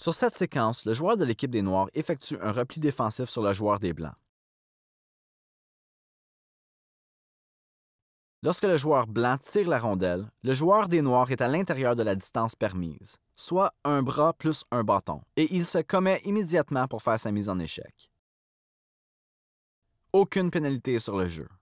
Sur cette séquence, le joueur de l'équipe des Noirs effectue un repli défensif sur le joueur des Blancs. Lorsque le joueur blanc tire la rondelle, le joueur des Noirs est à l'intérieur de la distance permise, soit un bras plus un bâton, et il se commet immédiatement pour faire sa mise en échec. Aucune pénalité sur le jeu.